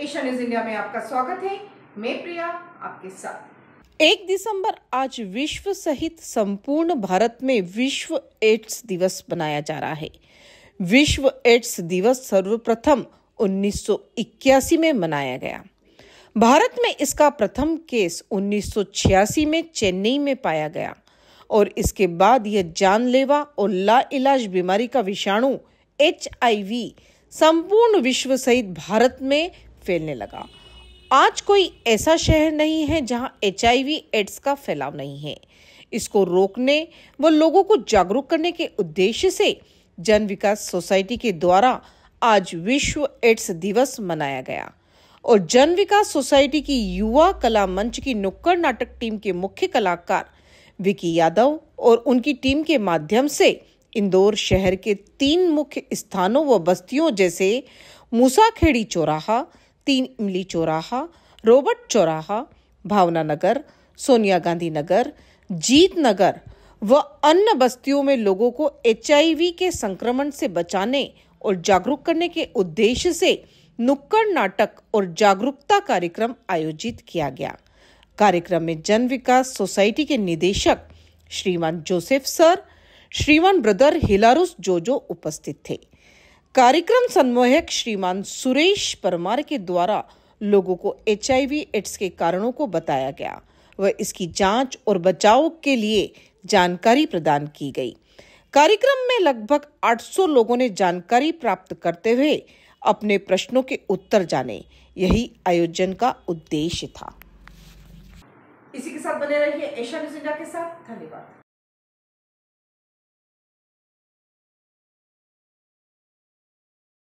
Asia news India में आपका स्वागत है मैं प्रिया आपके साथ एक दिसंबर आज विश्व सहित संपूर्ण भारत में विश्व एड्स दिवस मनाया जा रहा है विश्व एड्स दिवस सर्वप्रथम 1981 में मनाया गया भारत में इसका प्रथम केस 1986 में चेन्नई में पाया गया और इसके बाद यह जानलेवा और लाइलाज बीमारी का विषाणु एच संपूर्ण विश्व सहित भारत में फैलने लगा आज कोई ऐसा शहर नहीं है जहां एच एड्स का फैलाव नहीं है इसको रोकने व लोगों को जागरूक करने के उद्देश्य से जन विकास सोसाइटी के द्वारा आज विश्व एड्स दिवस मनाया गया और जन विकास सोसाइटी की युवा कला मंच की नुक्कड़ नाटक टीम के मुख्य कलाकार विकी यादव और उनकी टीम के माध्यम से इंदौर शहर के तीन मुख्य स्थानों व बस्तियों जैसे मूसाखेड़ी चौराहा तीन इमली चौराहा रोबर्ट चौराहा भावना नगर सोनिया गांधी नगर जीत नगर व अन्य बस्तियों में लोगों को एच के संक्रमण से बचाने और जागरूक करने के उद्देश्य से नुक्कड़ नाटक और जागरूकता कार्यक्रम आयोजित किया गया कार्यक्रम में जन विकास सोसाइटी के निदेशक श्रीमान जोसेफ सर श्रीमान ब्रदर हिलारुस जोजो उपस्थित थे कार्यक्रम संवहक श्रीमान सुरेश परमार के द्वारा लोगों को एच एड्स के कारणों को बताया गया व इसकी जांच और बचाव के लिए जानकारी प्रदान की गई कार्यक्रम में लगभग 800 लोगों ने जानकारी प्राप्त करते हुए अपने प्रश्नों के उत्तर जाने यही आयोजन का उद्देश्य था इसी के साथ बने रहिए एशिया न्यूज इंडिया के साथ धन्यवाद